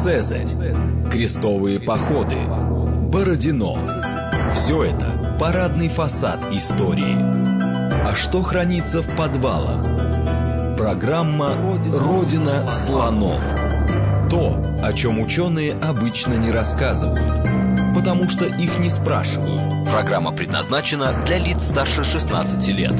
Цезарь, крестовые походы, Бородино. Все это парадный фасад истории. А что хранится в подвалах? Программа «Родина слонов». То, о чем ученые обычно не рассказывают, потому что их не спрашивают. Программа предназначена для лиц старше 16 лет.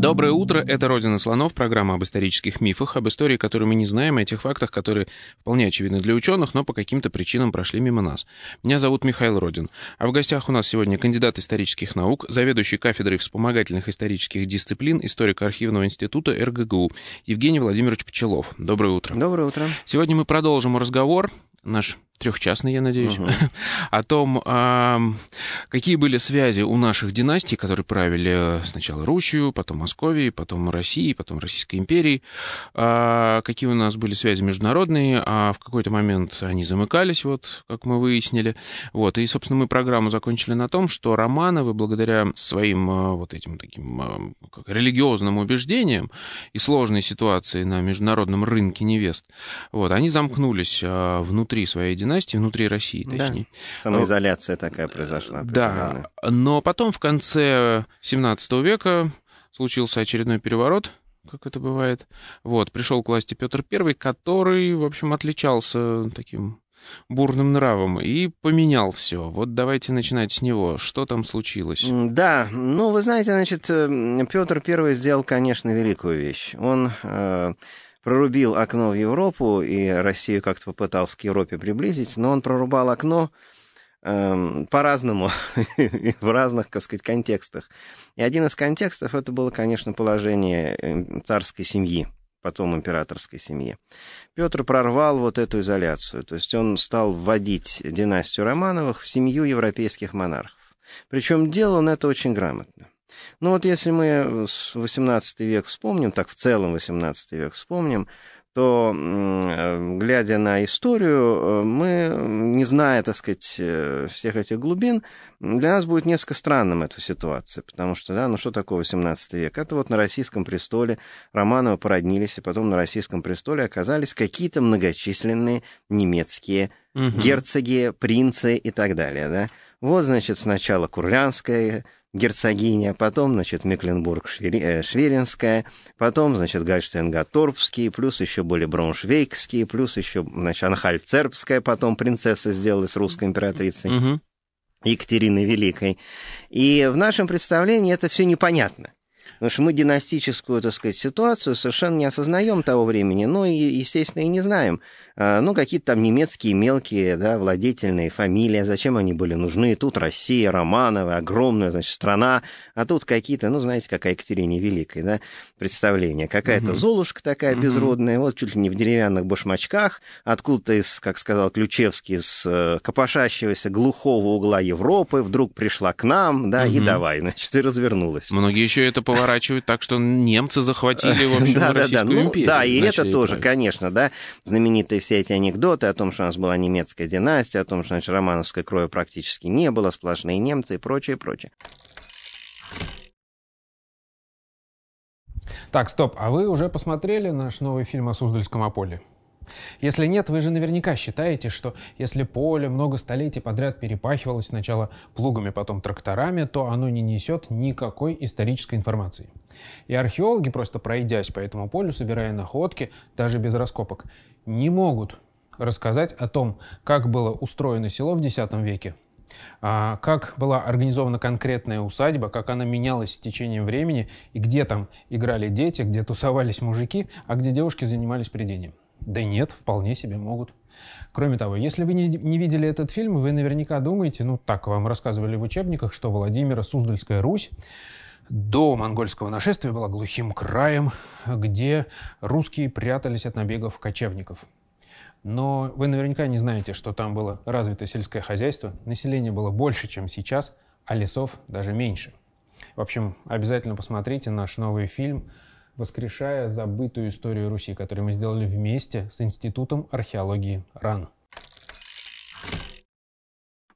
Доброе утро, это «Родина слонов», программа об исторических мифах, об истории, которую мы не знаем, о тех фактах, которые вполне очевидны для ученых, но по каким-то причинам прошли мимо нас. Меня зовут Михаил Родин, а в гостях у нас сегодня кандидат исторических наук, заведующий кафедрой вспомогательных исторических дисциплин историко-архивного института РГГУ Евгений Владимирович Пчелов. Доброе утро. Доброе утро. Сегодня мы продолжим разговор наш трехчастный, я надеюсь, uh-huh. о том, а, какие были связи у наших династий, которые правили сначала Русью, потом Московией, потом Россией, потом Российской империей, а, какие у нас были связи международные, а в какой-то момент они замыкались, вот как мы выяснили. Вот, и, собственно, мы программу закончили на том, что Романовы, благодаря своим а, вот этим таким а, как, религиозным убеждениям и сложной ситуации на международном рынке невест, вот, они замкнулись а, внутри внутри своей династии, внутри России, точнее. Да. Самоизоляция такая произошла. Да. Но потом в конце 17 века случился очередной переворот, как это бывает. Вот, пришел к власти Петр I, который, в общем, отличался таким бурным нравом и поменял все. Вот давайте начинать с него. Что там случилось? Да, ну вы знаете, значит, э, Петр I сделал, конечно, великую вещь. Он э, прорубил окно в Европу и Россию как-то попытался к Европе приблизить, но он прорубал окно эм, по-разному, в разных, так сказать, контекстах. И один из контекстов это было, конечно, положение эм, царской семьи потом императорской семьи. Петр прорвал вот эту изоляцию, то есть он стал вводить династию Романовых в семью европейских монархов. Причем делал он это очень грамотно. Ну вот если мы 18 э, век вспомним, так в целом 18 век вспомним, то, э, глядя на историю, э, мы, не зная, так сказать, всех этих глубин, для нас будет несколько странным эта ситуация, потому что, да, ну что такое 18 век? Это вот на российском престоле Романовы породнились, и потом на российском престоле оказались какие-то многочисленные немецкие угу. герцоги, принцы и так далее, да. Вот, значит, сначала Курлянская герцогиня, потом, значит, Мекленбург э, Шверинская, потом, значит, Гальштейн-Гаторбский, плюс еще были Брауншвейгские, плюс еще, значит, Анхальцербская, потом принцесса сделалась русской императрицей. Угу. Екатерины Великой. И в нашем представлении это все непонятно. Потому что мы династическую, так сказать, ситуацию совершенно не осознаем того времени, ну и, естественно, и не знаем. А, ну, какие-то там немецкие мелкие, да, владетельные фамилии, зачем они были нужны? Тут Россия, Романовы, огромная, значит, страна, а тут какие-то, ну, знаете, как о Екатерине Великой, да, представление. Какая-то угу. Золушка такая угу. безродная, вот чуть ли не в деревянных башмачках, откуда-то из, как сказал Ключевский, из э, копошащегося глухого угла Европы вдруг пришла к нам, да, угу. и давай, значит, и развернулась. Многие еще это поворачивают разворачивать так, что немцы захватили, в общем, да, Российскую да, ну, да. империю. Ну, да, и это тоже, конечно, да, знаменитые все эти анекдоты о том, что у нас была немецкая династия, о том, что, значит, романовской крови практически не было, сплошные немцы и прочее, прочее. Так, стоп, а вы уже посмотрели наш новый фильм о Суздальском ополе? Если нет, вы же наверняка считаете, что если поле много столетий подряд перепахивалось сначала плугами, потом тракторами, то оно не несет никакой исторической информации. И археологи, просто пройдясь по этому полю, собирая находки, даже без раскопок, не могут рассказать о том, как было устроено село в X веке, а как была организована конкретная усадьба, как она менялась с течением времени, и где там играли дети, где тусовались мужики, а где девушки занимались придением. Да нет, вполне себе могут. Кроме того, если вы не, не видели этот фильм, вы наверняка думаете, ну так вам рассказывали в учебниках, что Владимира Суздальская Русь до монгольского нашествия была глухим краем, где русские прятались от набегов кочевников. Но вы наверняка не знаете, что там было развито сельское хозяйство, население было больше, чем сейчас, а лесов даже меньше. В общем, обязательно посмотрите наш новый фильм воскрешая забытую историю Руси, которую мы сделали вместе с Институтом археологии РАН.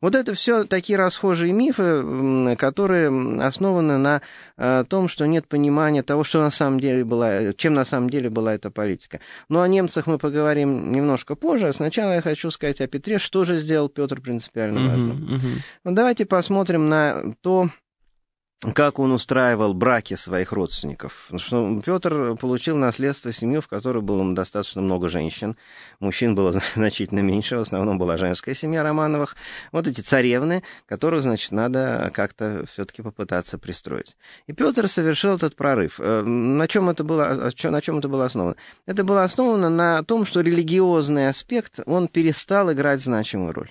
Вот это все такие расхожие мифы, которые основаны на э, том, что нет понимания того, что на самом деле была, чем на самом деле была эта политика. Но ну, о немцах мы поговорим немножко позже. А сначала я хочу сказать о Петре, что же сделал Петр принципиально важно. Uh-huh, uh-huh. давайте посмотрим на то, как он устраивал браки своих родственников. Потому ну, что Петр получил наследство семью, в которой было достаточно много женщин. Мужчин было значительно меньше, в основном была женская семья Романовых. Вот эти царевны, которых, значит, надо как-то все-таки попытаться пристроить. И Петр совершил этот прорыв. Э, на чем это было, на чем это было основано? Это было основано на том, что религиозный аспект, он перестал играть значимую роль.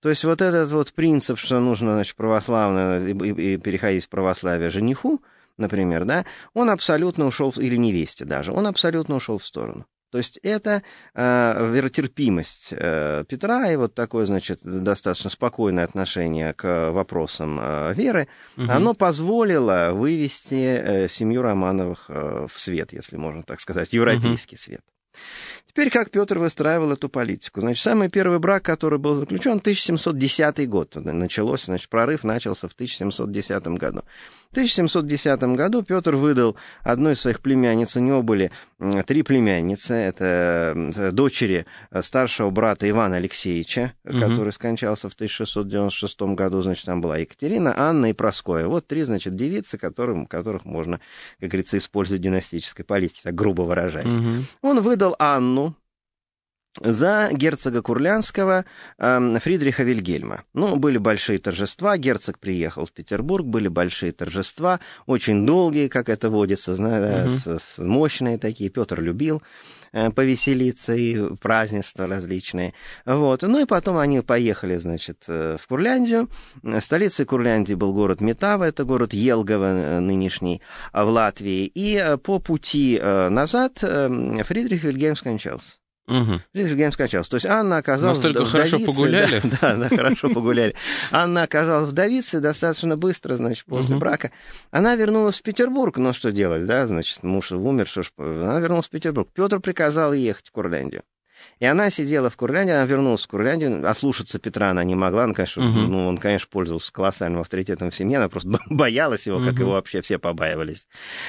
То есть вот этот вот принцип, что нужно значит, православное и, и, и переходить в православие жениху, например, да, он абсолютно ушел, или невесте даже, он абсолютно ушел в сторону. То есть это э, веротерпимость э, Петра и вот такое, значит, достаточно спокойное отношение к вопросам э, веры, угу. оно позволило вывести э, семью Романовых э, в свет, если можно так сказать, европейский угу. свет. Теперь как Петр выстраивал эту политику? Значит, самый первый брак, который был заключен, 1710 год. Началось, значит, прорыв начался в 1710 году. В 1710 году Петр выдал одной из своих племянниц, у него были три племянницы, это э, дочери э, старшего брата Ивана Алексеевича, угу. который скончался в 1696 году, значит, там была Екатерина, Анна и Проскоя. Вот три, значит, девицы, которым, которых можно, как говорится, использовать в династической политике, так грубо выражаясь. Угу. Он выдал Анну за герцога Курлянского эм, Фридриха Вильгельма. Ну, были большие торжества, герцог приехал в Петербург, были большие торжества, очень долгие, как это водится, зна- угу. с, мощные такие. Петр любил э, повеселиться и празднества различные. Вот. Ну и потом они поехали, значит, э, в Курляндию. Столицей Курляндии был город Метава, это город Елгова нынешний в Латвии. И по пути назад эм, Фридрих Вильгельм скончался. Угу. Здесь гейм скачался. То есть Анна оказалась Настолько вдов... хорошо погуляли. Да, да, хорошо погуляли. Анна оказалась вдовицей достаточно быстро, значит, после брака. Она вернулась в Петербург, но ну, что делать, да, значит, муж умер, что ж, она вернулась в Петербург. Петр приказал ехать в Курляндию. И она сидела в Курляндии, она вернулась в Курляндию, а слушаться Петра она не могла, она, конечно, угу. ну, он, конечно, пользовался колоссальным авторитетом в семье, она просто боялась его, угу. как его вообще все побаивались.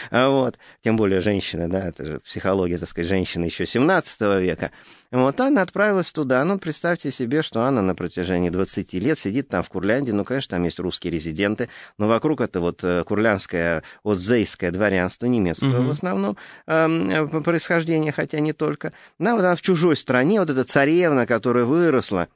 А вот. Тем более женщины, да, это же психология, так сказать, женщины еще 17 века. Вот Анна отправилась туда, но ну, представьте себе, что Анна на протяжении 20 лет сидит там в Курлянде, ну, конечно, там есть русские резиденты, но вокруг это вот э, курлянское, отзейское дворянство, немецкое угу. в основном эм, э, происхождение, хотя не только. Да, вот она в чужой стране, вот эта царевна, которая выросла,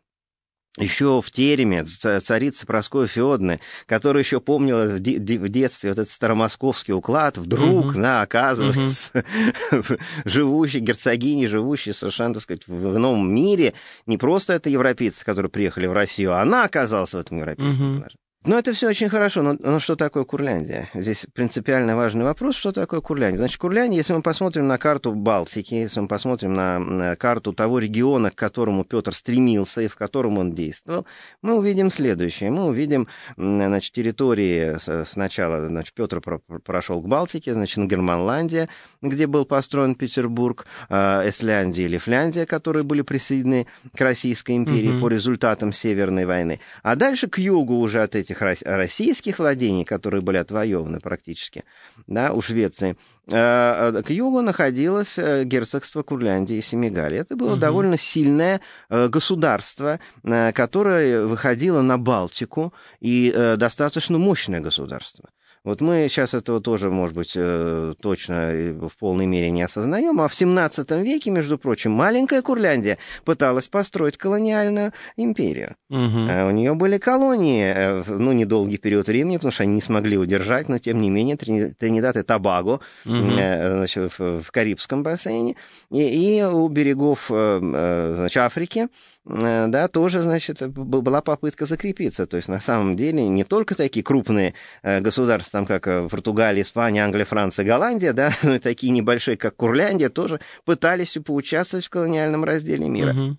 еще в тереме царица Прасковья Феодны, которая еще помнила в, де в детстве вот этот старомосковский уклад, вдруг, угу. на, оказывается, угу. живущий, герцогини, живущей совершенно, так сказать, в новом мире, не просто это европейцы, которые приехали в Россию, а она оказалась в этом европейском угу. Ну, это все очень хорошо, но, но что такое Курляндия? Здесь принципиально важный вопрос, что такое Курляндия. Значит, Курляндия, если мы посмотрим на карту Балтики, если мы посмотрим на карту того региона, к которому Петр стремился и в котором он действовал, мы увидим следующее. Мы увидим, значит, территории сначала, значит, Петр прошел к Балтике, значит, Германландия, где был построен Петербург, а, Эсляндия или Фляндия, которые были присоединены к Российской империи mm-hmm. по результатам Северной войны. А дальше к югу уже от этих этих российских владений, которые были отвоеваны практически, да, у Швеции, а, а, к югу находилось э, герцогство Курляндии и Семигалии. Это было угу. довольно сильное э, государство, э, которое выходило на Балтику, и достаточно мощное государство. Вот мы сейчас этого тоже, может быть, э, точно в полной мере не осознаем, а в 17 веке, между прочим, маленькая Курляндия пыталась построить колониальную империю. Угу. А у нее были колонии, э, ну, недолгий период времени, потому что они не смогли удержать, но, тем не менее, Тринидад и Тобаго угу. значит, в, в Карибском бассейне и, и у берегов значит, Африки Э, да, тоже, значит, была попытка закрепиться. То есть, на самом деле, не только такие крупные э, государства, там, как э, Португалия, Испания, Англия, Франция, Голландия, да, но и такие небольшие, как Курляндия, тоже пытались поучаствовать в колониальном разделе мира. Угу.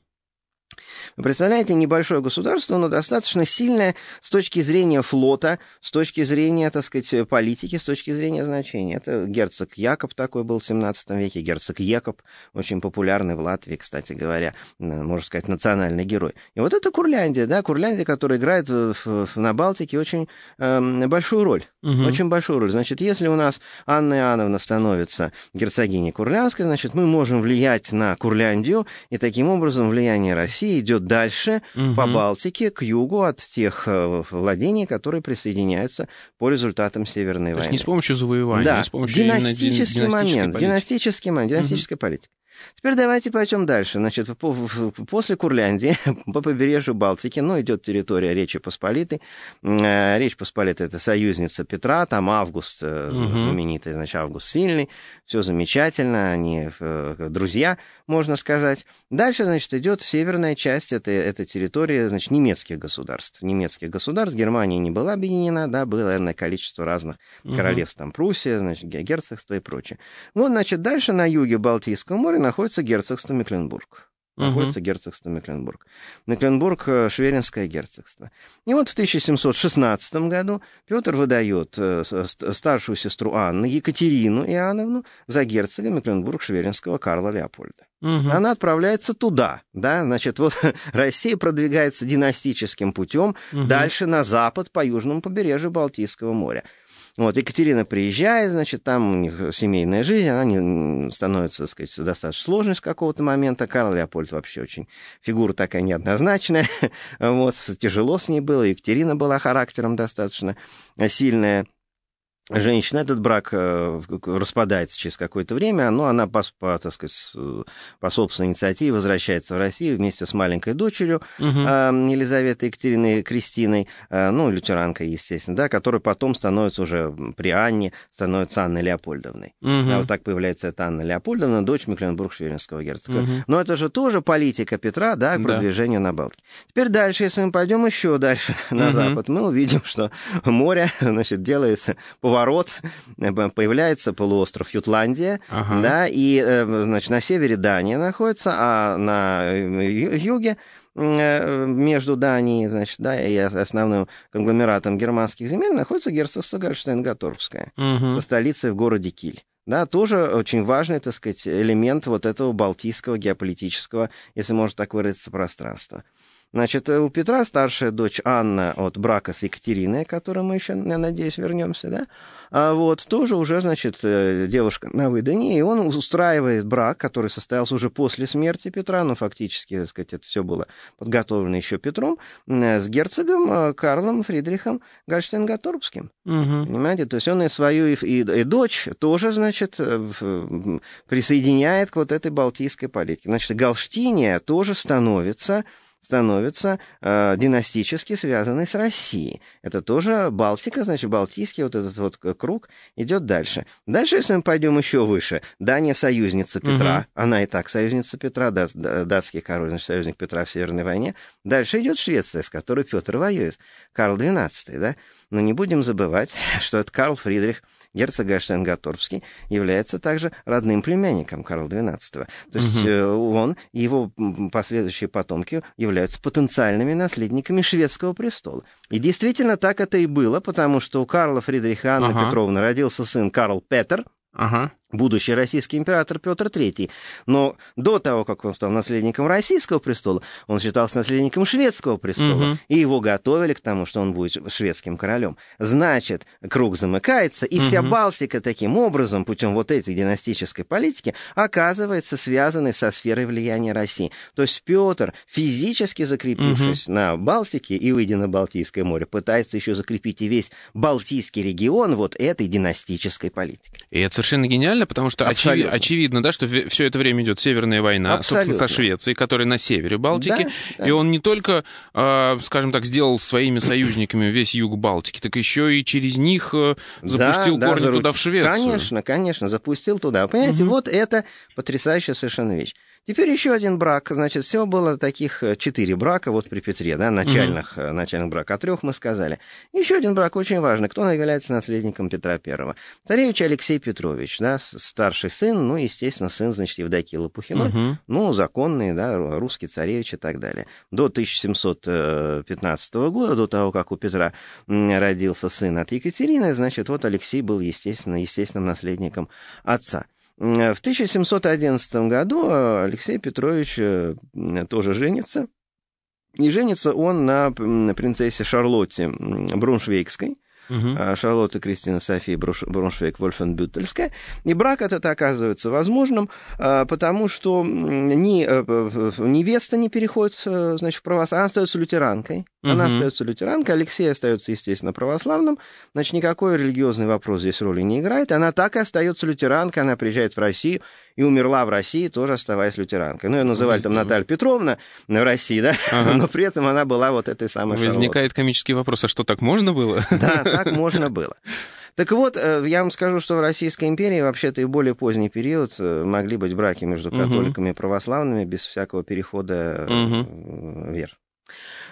Вы представляете, небольшое государство, но достаточно сильное с точки зрения флота, с точки зрения, так сказать, политики, с точки зрения значения. Это герцог Якоб такой был в 17 веке, герцог Якоб, очень популярный в Латвии, кстати говоря, можно сказать, национальный герой. И вот это Курляндия, да, Курляндия, которая играет в, в, на Балтике очень э, большую роль, угу. очень большую роль. Значит, если у нас Анна Иоанновна становится герцогиней Курлянской, значит, мы можем влиять на Курляндию, и таким образом влияние России Россия идет дальше угу. по Балтике, к югу от тех э, владений, которые присоединяются по результатам Северной То войны. То есть не с помощью завоевания, да. не с помощью династический дина- момент, династический момент, династическая угу. политика. Теперь давайте пойдем дальше. Значит, после Курляндии по побережью Балтики, ну, идет территория Речи Посполитой. Э, Речь Посполитой — это союзница Петра, там Август угу. знаменитый, значит, Август Сильный, все замечательно, они э, э, друзья, можно сказать. Дальше, значит, идет северная часть этой, этой территории, значит, немецких государств. Немецких государств, Германия не была объединена, да, было энное количество разных королевств, там, Пруссия, значит, герцогство и прочее. Вот, значит, дальше на юге Балтийского моря находится герцогство Мекленбург находится uh-huh. герцогство Мекленбург. Мекленбург э, — Шверинское герцогство. И вот в 1716 году Петр выдает э, э, старшую сестру Анны, Екатерину Иоанновну, за герцога Мекленбург-Шверинского Карла Леопольда. Угу. Она отправляется туда, да, значит, вот Россия продвигается династическим путем угу. дальше на запад по южному побережью Балтийского моря. Вот, Екатерина приезжает, значит, там у них семейная жизнь, она не, становится, так сказать, достаточно сложной с какого-то момента. Карл Леопольд вообще очень фигура такая неоднозначная, вот, тяжело с ней было, Екатерина была характером достаточно сильная, женщина, этот брак э, распадается через какое-то время, но она по, по, так сказать, по собственной инициативе возвращается в Россию вместе с маленькой дочерью угу. Э, Елизаветы Екатерины Кристиной, э, ну, лютеранкой, естественно, да, которая потом становится уже при Анне, становится Анной Леопольдовной. Угу. Да, вот так появляется эта Анна Леопольдовна, дочь Мекленбург-Шверинского герцога. Угу. Но это же тоже политика Петра, да, к продвижению да. на Балтике. Теперь дальше, если мы пойдем еще дальше угу. на запад, мы увидим, что море, значит, делается по поворот, э, появляется полуостров Ютландия, ага. да, и, э, значит, на севере Дания находится, а на э, юге между Данией, значит, да, и основным конгломератом германских земель находится герцогство Гольштейн-Готорпское угу. со столицей в городе Киль. Да, тоже очень важный, так сказать, элемент вот этого балтийского геополитического, если можно так выразиться, пространства. Значит, э, у Петра старшая дочь Анна от брака с Екатериной, к которой мы еще, я надеюсь, вернемся, да? А вот тоже уже, значит, э, девушка на выдании, и он устраивает брак, который состоялся уже после смерти Петра, но ну, фактически, так сказать, это все было подготовлено еще Петром, э, с герцогом Карлом Фридрихом Гольштейн-Гаторбским. Угу. Понимаете? То есть он и свою, и, и, и дочь тоже, значит, присоединяет к вот этой балтийской политике. Значит, Галштиния тоже становится становятся э, династически связанной с Россией. Это тоже Балтика, значит, Балтийский вот этот вот круг идет дальше. Дальше, если мы пойдем еще выше, Дания союзница Петра, угу. она и так союзница Петра, дат, датский король, значит, союзник Петра в Северной войне. Дальше идет Швеция, с которой Петр воюет, Карл XII, да? Но не будем забывать, что это Карл Фридрих – Герцог гайштейн является также родным племянником Карла XII. То есть э, он и его последующие потомки являются потенциальными наследниками шведского престола. И действительно так это и было, потому что у Карла Фридриха Анны ага. Петровны родился сын Карл Петер, ага будущий российский император Петр III. Но до того, как он стал наследником российского престола, он считался наследником шведского престола, угу. и его готовили к тому, что он будет шведским королем. Значит, круг замыкается, и угу. mm вся Балтика таким образом, путем вот этой династической политики, оказывается связанной со сферой влияния России. То есть Петр, физически закрепившись угу. на Балтике и выйдя на Балтийское море, пытается еще закрепить и весь Балтийский регион вот этой династической политикой. И это совершенно гениально правильно? Потому что очевид, очевидно, да, что все это время идет Северная война, Абсолютно. собственно, со Швецией, которая на севере Балтики. Да, да. И он не только, э, скажем так, сделал своими союзниками весь юг Балтики, так еще и через них э, запустил да, корни да, туда, в Швецию. Конечно, конечно, запустил туда. Понимаете, угу. вот это потрясающая совершенно вещь. Теперь еще один брак. Значит, всего было таких э, четыре брака вот при Петре, да, начальных, mm-hmm. начальных брак. О трех мы сказали. Еще один брак очень важный. Кто является наследником Петра Первого? Царевич Алексей Петрович, да, старший сын, ну, естественно, сын, значит, Евдокия Лопухина, mm-hmm. ну, законный, да, русский царевич и так далее. До 1715 э, года, до того, как у Петра родился сын от Екатерины, значит, вот Алексей был, естественно, естественным наследником отца. Э, в 1711 году э, Алексей Петрович э, тоже женится. И женится он на принцессе Шарлотте Бруншвейгской. Угу. Шарлотта Кристина София Броншвейк Вольфенбютельская. И брак этот оказывается возможным, потому что ни, невеста не переходит значит, в православие, а она остается лютеранкой. Она угу. остается лютеранкой, Алексей остается, естественно, православным. Значит, никакой религиозный вопрос здесь роли не играет. Она так и остается лютеранкой, она приезжает в Россию и умерла в России, тоже оставаясь лютеранкой. Ну, ее называли там Наталья Петровна в России, да, ага. но при этом она была вот этой самой Возникает Шарлотт. комический вопрос, а что, так можно было? Да, так можно было. Так вот, э, я вам скажу, что в Российской империи вообще-то и в более поздний период э, могли быть браки между католиками угу. и православными без всякого перехода угу. вер.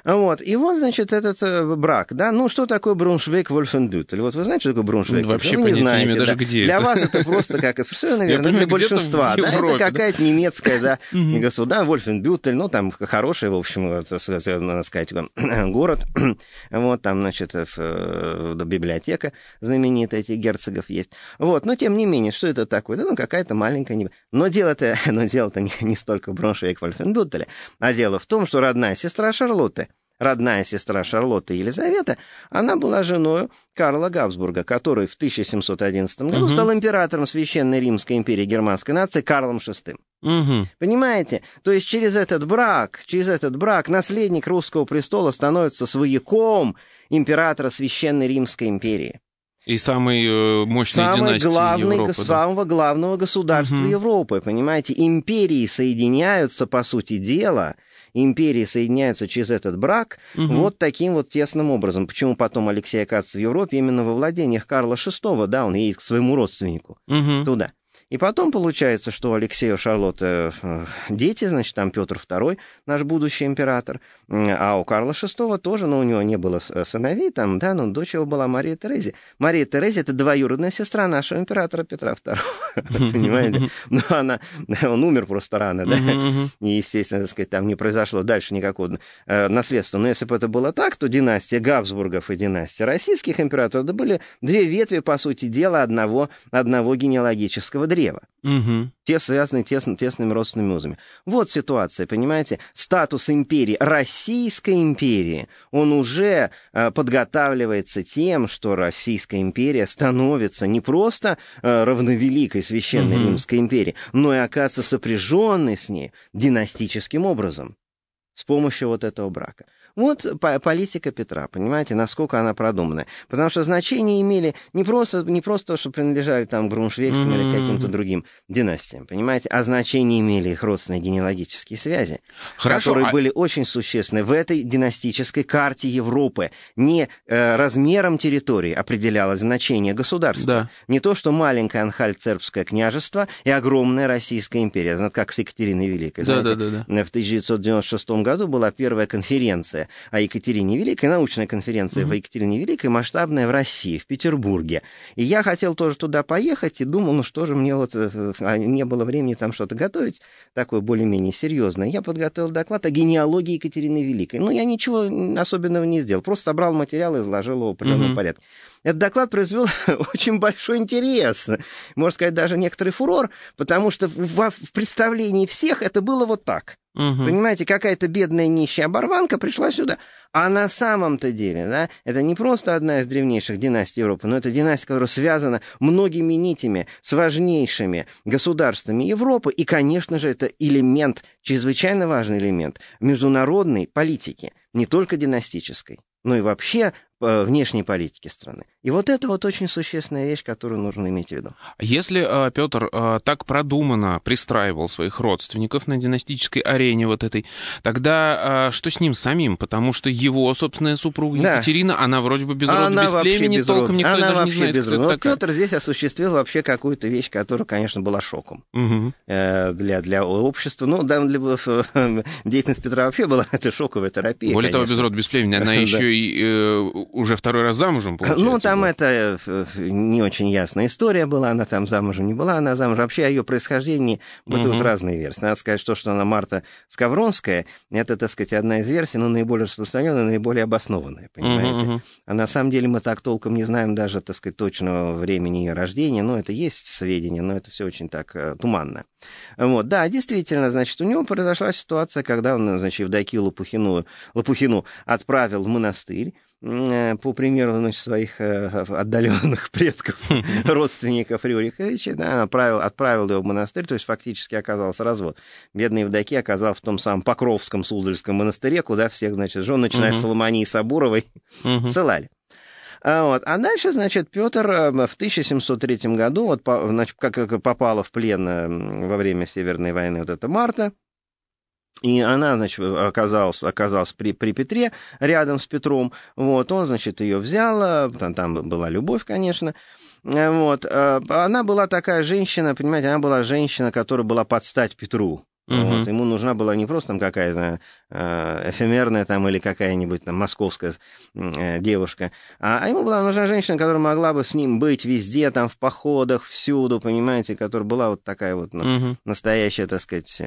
Вот. И вот, значит, этот э, брак, да, ну, что такое Бруншвейк Вольфендютель? Вот вы знаете, что такое Бруншвейк? Вообще, не знаете, даже да. где Для это. вас это просто как, совершенно верно, понимаю, для большинства, Европе, да, какая-то немецкая, да, государство, да, Вольфенбютель, ну, там хороший, в общем, надо сказать, город, вот, там, значит, э, э, библиотека знаменитая, эти герцогов есть, вот, но, тем не менее, что это такое? Да, ну, какая-то маленькая, но дело-то, но дело-то не, не столько Броншвейк Вольфенбютеля, а дело в том, что родная сестра Шарлотты, Родная сестра Шарлотты Елизавета, она была женой Карла Габсбурга, который в 1711 году угу. стал императором Священной Римской империи германской нации Карлом VI. Угу. Понимаете? То есть через этот брак, через этот брак наследник русского престола становится свояком императора Священной Римской империи. И самой э, мощной самой династии главной, Европы. Да? Самого главного государства угу. Европы, понимаете? Империи соединяются, по сути дела, империи соединяются через этот брак угу. вот таким вот тесным образом. Почему потом Алексей оказывается в Европе именно во владениях Карла VI, да, он едет к своему родственнику угу. туда. И потом получается, что у Алексея Шарлотта э, дети, значит, там Петр II, наш будущий император, а у Карла VI тоже, но ну, у него не было э, сыновей там, да, но дочь его была Мария Терезия. Мария Терезия — это двоюродная сестра нашего императора Петра II, понимаете? Но ну, она, он умер просто рано, да, и, естественно, так сказать, там не произошло дальше никакого э, наследства. Но если бы это было так, то династия Габсбургов и династия российских императоров, это были две ветви, по сути дела, одного, одного генеалогического древа. Угу. Те связаны тесно, тесными родственными узами. Вот ситуация, понимаете? Статус империи, Российской империи, он уже э, подготавливается тем, что Российская империя становится не просто э, равновеликой Священной угу. Римской империи, но и оказывается сопряженной с ней династическим образом с помощью вот этого брака. Вот политика Петра, понимаете, насколько она продуманная, Потому что значение имели не просто, не просто что принадлежали там груншвейским mm-hmm. или каким-то другим династиям, понимаете, а значение имели их родственные генеалогические связи, Хорошо, которые а... были очень существенны в этой династической карте Европы. Не э, размером территории определялось значение государства. Да. Не то, что маленькое Анхальцербское княжество и огромная Российская империя, знаете, как с Екатериной Великой. Да, да, да, да. В 1996 году была первая конференция конференция о Екатерине Великой, научная конференция mm-hmm. о Екатерине Великой, масштабная в России, в Петербурге. И я хотел тоже туда поехать и думал, ну что же мне вот, э, э, а, не было времени там что-то готовить, такое более-менее серьезное. Я подготовил доклад о генеалогии Екатерины Великой. Ну, я ничего особенного не сделал, просто собрал материал и изложил его в определенном mm-hmm. порядке. Этот доклад произвел очень большой интерес, можно сказать, даже некоторый фурор, потому что в представлении всех это было вот так. Угу. Понимаете, какая-то бедная нищая оборванка пришла сюда. А на самом-то деле, да, это не просто одна из древнейших династий Европы, но это династия, которая связана многими нитями с важнейшими государствами Европы. И, конечно же, это элемент, чрезвычайно важный элемент международной политики, не только династической, но и вообще э, внешней политики страны. И вот это вот очень существенная вещь, которую нужно иметь в виду. Если а, Петр а, так продуманно пристраивал своих родственников на династической арене вот этой, тогда а, что с ним самим? Потому что его собственная супруга да. Екатерина, она вроде бы без она рода, без племени, без толком никто она даже вообще не знает, без рода. Но такая. Петр здесь осуществил вообще какую-то вещь, которая, конечно, была шоком угу. для, для общества. Ну, да, для, э, деятельность Петра вообще была это шоковая терапия. Более конечно. того, без рода, без племени, она еще и э, уже второй раз замужем, ну, получается там это э, не очень ясная история была, она там замужем не была, она замужем. Вообще о ее происхождении бытуют угу. разные версии. Надо сказать, что, что она Марта Скавронская, это, так сказать, одна из версий, но наиболее распространенная, наиболее обоснованная, понимаете? Угу. А на самом деле мы так толком не знаем даже, так сказать, точного времени ее рождения, но это есть сведения, но это все очень так э, туманно. Вот, да, действительно, значит, у него произошла ситуация, когда он, значит, Евдокию Лопухину, Лопухину отправил в монастырь, Э, по примеру значит, своих э, отдаленных предков, родственников Рюриковича, да, отправил, отправил его в монастырь, то есть фактически оказался развод. Бедный Евдокий оказался в том самом Покровском Суздальском монастыре, куда всех, значит, жен, начиная угу. с Соломонии Сабуровой, ссылали. А, вот. а дальше, значит, Петр э, в 1703 году, вот, значит, как попало в плен во время Северной войны вот это Марта, и она, значит, оказалась, оказалась при, при Петре, рядом с Петром. Вот, он, значит, ее взял, там, там была любовь, конечно. Э, вот, э, она была такая женщина, понимаете, она была женщина, которая была под стать Петру. Угу. Вот, ему нужна была не просто там какая-то э, эфемерная там или какая-нибудь там московская девушка, а, а, ему была нужна женщина, которая могла бы с ним быть везде, там в походах, всюду, понимаете, которая была вот такая вот ну, угу. настоящая, так сказать,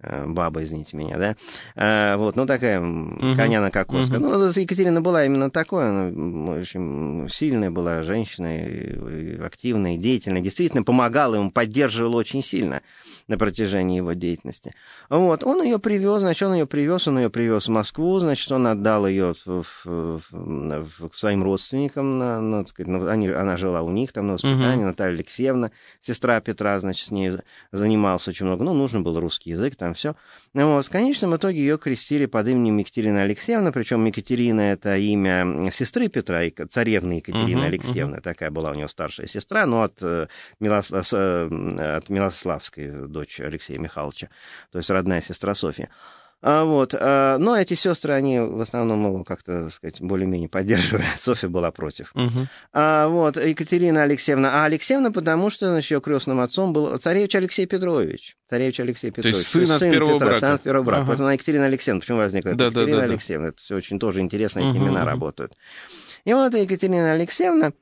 Э, баба, извините меня, да, а, вот, ну, такая угу. коняна кокоска. Угу. Ну, Екатерина была именно такой, она очень сильная была женщина, активная, деятельная, действительно помогала ему, поддерживала очень сильно на протяжении его деятельности. Вот, он ее привез, значит, он ее привез, он ее привез в Москву, значит, он отдал ее в, в, в, к своим родственникам, на, на, ну, так сказать, на, ну, они, она жила у них там на воспитании, угу. Наталья Алексеевна, сестра Петра, значит, с ней занимался очень много, ну, нужен был русский язык, там все. вот, в конечном итоге ее крестили под именем Екатерина Алексеевна, причем Екатерина — это имя сестры Петра, царевны Екатерина угу, Алексеевна, угу. такая была у нее старшая сестра, но ну, от, э, Милослав, э, э, от Милославской дочь Алексея Михайловича, то есть родная сестра Софья. А, вот. А, но эти сестры, они в основном его как-то, сказать, более-менее поддерживали. Софья была против. Угу. А, вот. Екатерина Алексеевна. А Алексеевна, потому что еще крестным отцом был царевич Алексей Петрович. Царевич Алексей Петрович. То есть сын, сын от первого Петра, брака. Сын от первого брака. Ага. Поэтому она Екатерина Алексеевна. Почему возникла да, Екатерина да, да, Алексеевна? Это все очень тоже интересно, эти имена работают. И вот Екатерина Алексеевна,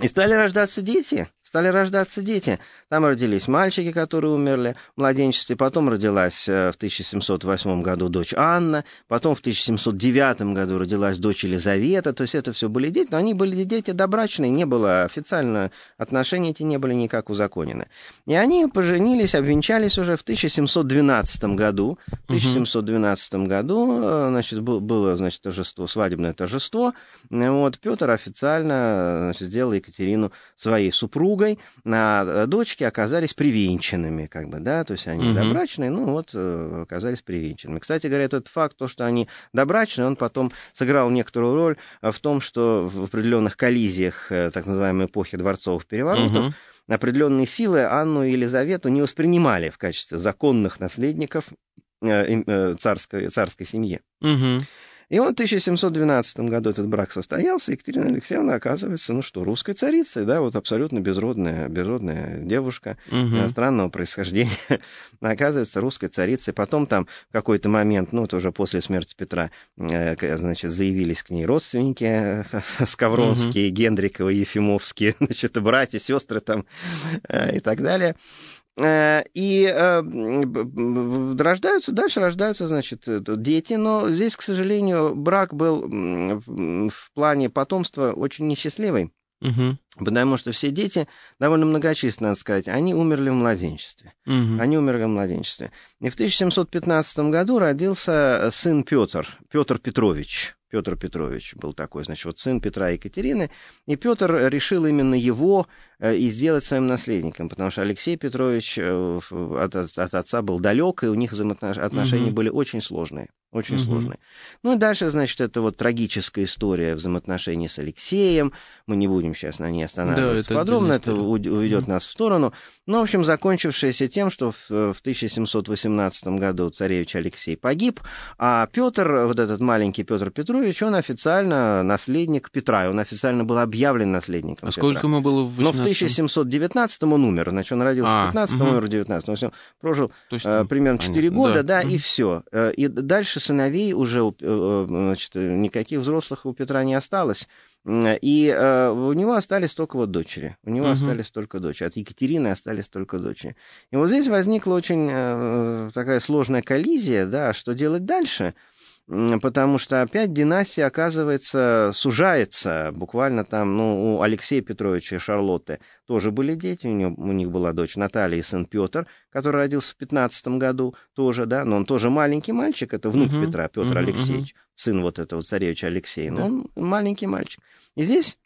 и стали рождаться дети. Стали рождаться дети. Там родились мальчики, которые умерли в младенчестве. Потом родилась э, в 1708 году дочь Анна. Потом в 1709 году родилась дочь Елизавета. То есть это все были дети, но они были дети добрачные, не было официально, отношения эти не были никак узаконены. И они поженились, обвенчались уже в 1712 году. В 1712 году, э, значит, было, значит, торжество, свадебное торжество. Вот Петр официально, э, значит, сделал Екатерину своей супругой супругой а, а, дочки оказались привенчанными, как бы, да, то есть они угу. добрачные, ну вот э, оказались привенчанными. Кстати говоря, этот факт, то, что они добрачные, он потом сыграл некоторую роль э, в том, что в определенных коллизиях э, так называемой эпохи дворцовых переворотов угу определенные силы Анну и Елизавету не воспринимали в качестве законных наследников царской, царской семьи. Угу. И он в 1712 году этот брак состоялся, Екатерина Алексеевна оказывается, ну что, русской царицей, да, вот абсолютно безродная, безродная девушка угу. иностранного происхождения, оказывается русской царицей. Потом там в какой-то момент, ну, это уже после смерти Петра, э, значит, заявились к ней родственники э, Скавронские, угу. Гендрикова, Ефимовские, значит, братья, сестры там э, и так далее. Э, и э, рождаются, дальше рождаются, значит, э, дети, но здесь, к сожалению, брак был в плане потомства очень несчастливый. Угу. Потому что все дети, довольно многочисленно, надо сказать, они умерли в младенчестве. Угу. Они умерли в младенчестве. И в 1715 году родился э, сын Петр, Петр Петрович. Петр Петрович был такой, значит, вот сын Петра и Екатерины. И Петр решил именно его э, и сделать своим наследником, потому что Алексей Петрович э, от, от отца был далек, и у них взаимоотношения угу. были очень сложные. Очень угу. сложные. Ну и дальше, значит, это вот трагическая история взаимоотношений с Алексеем. Мы не будем сейчас на ней останавливаться да, это подробно, это уведет mm нас в сторону. Но, ну, в общем, закончившееся тем, что в, в 1718 году царевич Алексей погиб, а Петр, вот этот маленький Петр Петрович, он официально наследник Петра, он официально был объявлен наследником а Петра. сколько ему было в 18 Но в 1719 он умер, значит, он родился а, в 15 угу. умер в 19 Он все, прожил Точно. Э, примерно 4 Понятно. года, да, да угу. и все. Э, и дальше сыновей уже, э, э, значит, никаких взрослых у Петра не осталось. Э, и э, у него остались только вот дочери. У него угу. остались только дочери. От Екатерины остались только дочери. И вот здесь возникла очень э, такая сложная коллизия, да, что делать дальше – потому что опять династия, оказывается, сужается. Буквально там, ну, у Алексея Петровича и Шарлотты тоже были дети, у, него, у них была дочь Наталья и сын Петр, который родился в 15 году тоже, да, но он тоже маленький мальчик, это внук угу. Петра, Петр угу, Алексеевич, угу. сын вот этого царевича Алексея, но да. он маленький мальчик. И здесь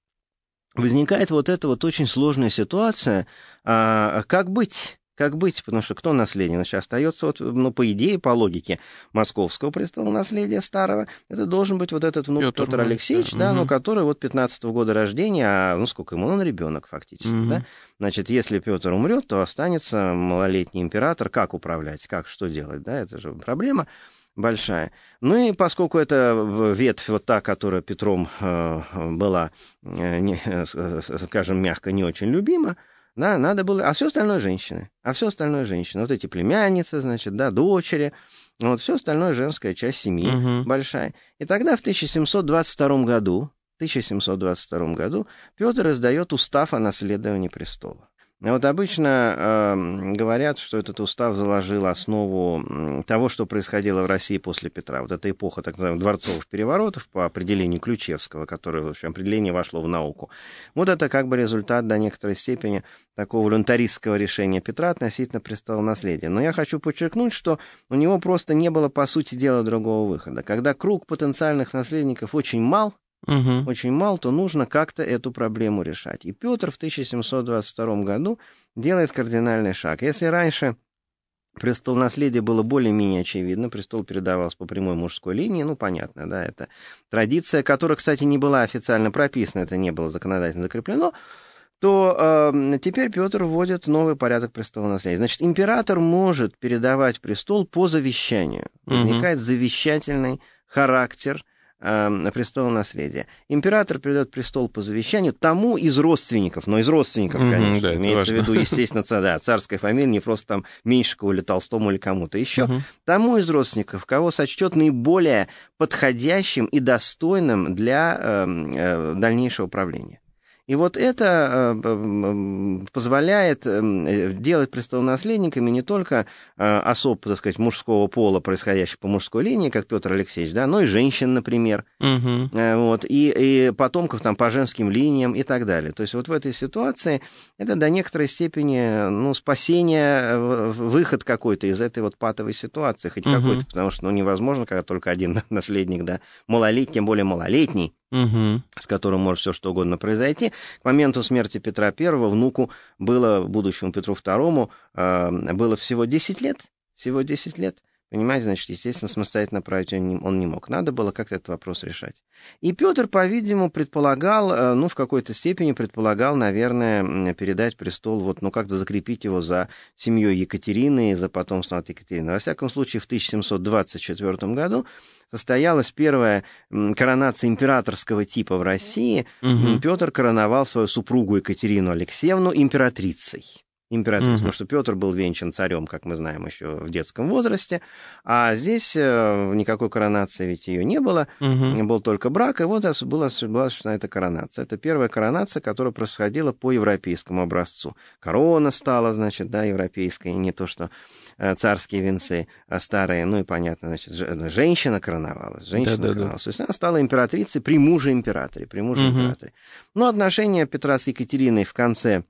возникает вот эта вот очень сложная ситуация, а, как быть? Как быть? Потому что кто наследие? Значит, остается, вот, ну, по идее, по логике московского престола наследия старого, это должен быть вот этот внук Петр, Петр Алексеевич, да, да угу. ну, который вот 15-го года рождения, а, ну, сколько ему, он ребенок фактически, угу. да? Значит, если Петр умрет, то останется малолетний император. Как управлять? Как, что делать? Да, это же проблема большая. Ну и поскольку это ветвь вот та, которая Петром э, была, э, не, э, э скажем, мягко не очень любима, да, надо было... А все остальное женщины. А все остальное женщины. Вот эти племянницы, значит, да, дочери. Вот все остальное женская часть семьи угу. большая. И тогда в 1722 году, 1722 году Петр издает устав о наследовании престола. А вот обычно э, говорят, что этот устав заложил основу того, что происходило в России после Петра. Вот эта эпоха так называемых дворцовых переворотов по определению Ключевского, которое, в общем, определение вошло в науку. Вот это как бы результат до некоторой степени такого волюнтаристского решения Петра относительно престола наследия. Но я хочу подчеркнуть, что у него просто не было, по сути дела, другого выхода. Когда круг потенциальных наследников очень мал, угу. очень мал, то нужно как-то эту проблему решать. И Петр в 1722 году делает кардинальный шаг. Если раньше престол наследия было более-менее очевидно, престол передавался по прямой мужской линии, ну, понятно, да, это традиция, которая, кстати, не была официально прописана, это не было законодательно закреплено, то э, теперь Петр вводит новый порядок престола наследия. Значит, император может передавать престол по завещанию. Возникает mm завещательный характер – э, престола наследия. Император придет престол по завещанию тому из родственников, но из родственников, mm-hmm, конечно, да, имеется в виду, естественно, да, царская фамилия, не просто там Меньшикову или Толстому или кому-то еще, mm-hmm. тому из родственников, кого сочтет наиболее подходящим и достойным для э, э, дальнейшего правления. И вот это э, позволяет эм, э, делать престолонаследниками не только э, особ, так сказать, мужского пола, происходящих по мужской линии, как Петр Алексеевич, да, но и женщин, например, угу. вот, и, и потомков там по женским линиям и так далее. То есть вот в этой ситуации это до некоторой степени, ну, спасение, выход какой-то из этой вот патовой ситуации, хоть угу. какой-то, потому что, ну, невозможно, когда только один наследник, да, малолетний, тем более малолетний, угу. с которым может все что угодно произойти. К моменту смерти Петра I внуку было, будущему Петру II, э, было всего 10 лет, всего 10 лет. Понимаете, значит, естественно, самостоятельно править он не, он не мог. Надо было как-то этот вопрос решать. И Петр, по-видимому, предполагал, э, ну, в какой-то степени предполагал, наверное, передать престол, вот, ну, как-то закрепить его за семьей Екатерины и за потомством от Екатерины. Во всяком случае, в 1724 году состоялась первая коронация императорского типа в России. Угу. Петр короновал свою супругу Екатерину Алексеевну императрицей императорец, угу. потому что Петр был венчан царем, как мы знаем, еще в детском возрасте, а здесь э, никакой коронации ведь ее не было, угу. был только брак, и вот была осуществлена эта коронация. Это первая коронация, которая происходила по европейскому образцу. Корона стала, значит, да, европейской, не то что э, царские венцы а старые, ну и понятно, значит, э, женщина короновалась, женщина да, да, короновалась. Да. То есть она стала императрицей при муже императоре, при муже угу. императоре. Но отношения Петра с Екатериной в конце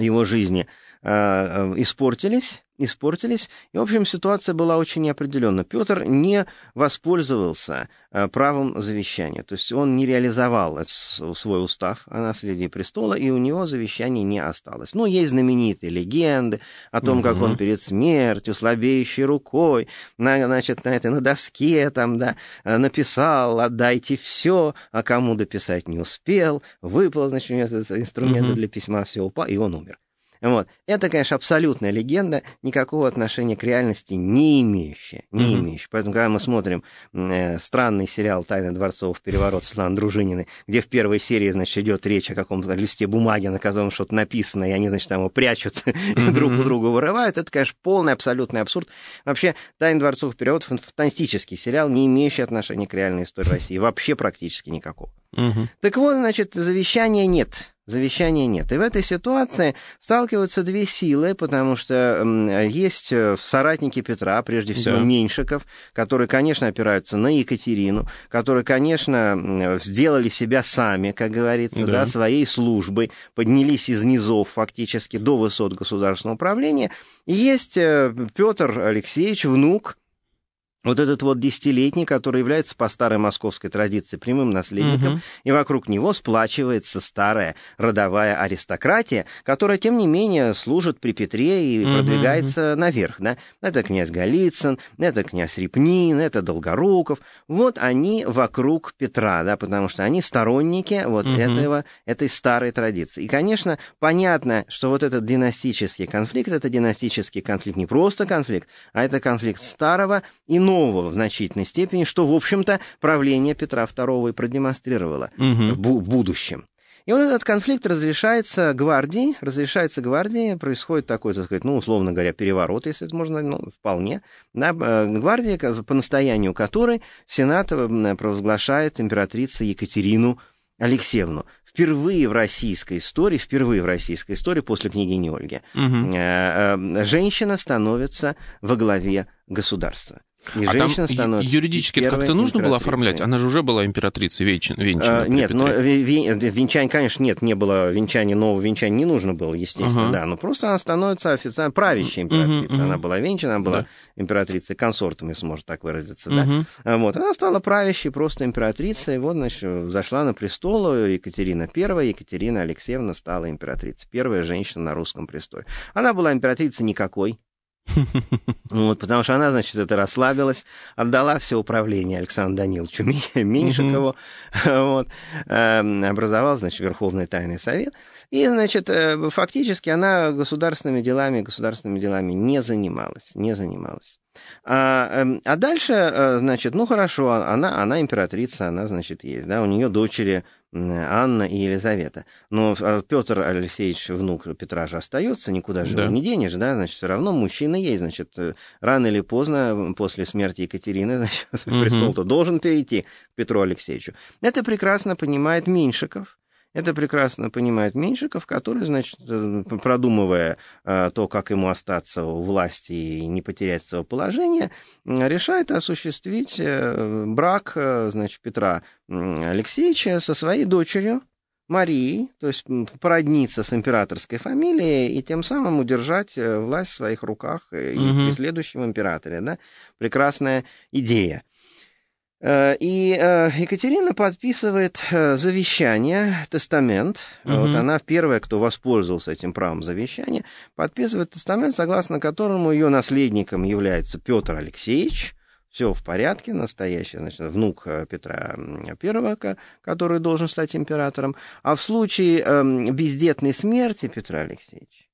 его жизни, э, э, испортились, испортились, и, в общем, ситуация была очень неопределенна. Петр не воспользовался э, правом завещания, то есть он не реализовал свой устав о наследии престола, и у него завещания не осталось. Но ну, есть знаменитые легенды о том, угу. как он перед смертью, слабеющей рукой, на, значит, на, этой, на доске там, да, э, написал «отдайте все», а кому дописать не успел, выпало, значит, у него инструменты угу. для письма, все упало, и он умер. Вот. Это, конечно, абсолютная легенда, никакого отношения к реальности не имеющая. Не mm-hmm. имеющая. Поэтому, когда мы смотрим э, странный сериал «Тайны дворцов. Переворот» Светланы Дружинины, где в первой серии, значит, идет речь о каком-то листе бумаги, на котором что-то написано, и они, значит, там его прячут, mm-hmm. друг у друга вырывают, это, конечно, полный абсолютный абсурд. Вообще, «Тайны дворцов", "Переворот" фантастический сериал, не имеющий отношения к реальной истории России. Вообще практически никакого. Угу. Так вот, значит, завещания нет завещания нет. И в этой ситуации сталкиваются две силы, потому что есть э, соратники Петра, прежде всего да. Меньшиков, которые, конечно, опираются на Екатерину, которые, конечно, сделали себя сами, как говорится, да. Да, своей службой, поднялись из низов фактически до высот государственного управления. И есть э, Петр Алексеевич, внук, вот этот вот десятилетний, который является по старой московской традиции прямым наследником, угу. и вокруг него сплачивается старая родовая аристократия, которая, тем не менее, служит при Петре и угу, продвигается угу. наверх. Да? Это князь Голицын, это князь Репнин, это Долгоруков. Вот они вокруг Петра, да, потому что они сторонники вот угу. этого, этой старой традиции. И, конечно, понятно, что вот этот династический конфликт, это династический конфликт, не просто конфликт, а это конфликт старого и нового иного в значительной степени, что, в общем-то, правление Петра II и продемонстрировало угу. в, бу- в будущем. И вот этот конфликт разрешается гвардией, разрешается гвардией, происходит такой, так сказать, ну, условно говоря, переворот, если это можно, ну, вполне, да, э, гвардия, по настоянию которой Сенат э, провозглашает императрица Екатерину Алексеевну. Впервые в российской истории, впервые в российской истории после княгини Ольги, угу. женщина становится во главе государства. И а там становится юридически это как-то нужно было оформлять? Она же уже была императрицей Венчан венчана. А, нет, но венчание, конечно, нет, не было венчания, нового венчания не нужно было, естественно, ага. да. Но просто она становится официально правящей императрицей. Угу, она угу. была венчана, она была да. императрицей консортом, если можно так выразиться, угу. да. А, вот, она стала правящей просто императрицей. Вот, значит, зашла на престол э, Екатерина I, Екатерина Алексеевна стала императрицей. Первая женщина на русском престоле. Она была императрицей никакой. Вот, потому что она, значит, это расслабилась, отдала все управление Александру Даниловичу Меньшикову. Вот, эм, образовал, значит, Верховный Тайный Совет. И, значит, э, фактически она государственными делами, государственными делами не занималась, не занималась. А, эм, а дальше, э, значит, ну хорошо, она, она императрица, она, значит, есть, да, у нее дочери Анна и Елизавета. Но а, Петр Алексеевич, внук Петра же остается, никуда же да. его не денешь, да, значит, все равно мужчина есть, значит, э, рано или поздно, после смерти Екатерины, значит, угу. престол-то должен перейти к Петру Алексеевичу. Это прекрасно понимает Меньшиков, это прекрасно понимает Меньшиков, который, значит, э, продумывая э, то, как ему остаться у власти и не потерять своего положения, решает осуществить э, брак, значит, Петра Алексеевича со своей дочерью, Марией, то есть породниться с императорской фамилией и тем самым удержать власть в своих руках и угу. при следующем императоре. Да? Прекрасная идея. Э, и э, Екатерина подписывает э, завещание, тестамент. Угу. Вот она первая, кто воспользовался этим правом завещания, подписывает тестамент, согласно которому ее наследником является Петр Алексеевич. Все в порядке, настоящий, значит, внук Петра I, который должен стать императором. А в случае эм, бездетной смерти Петра Алексеевича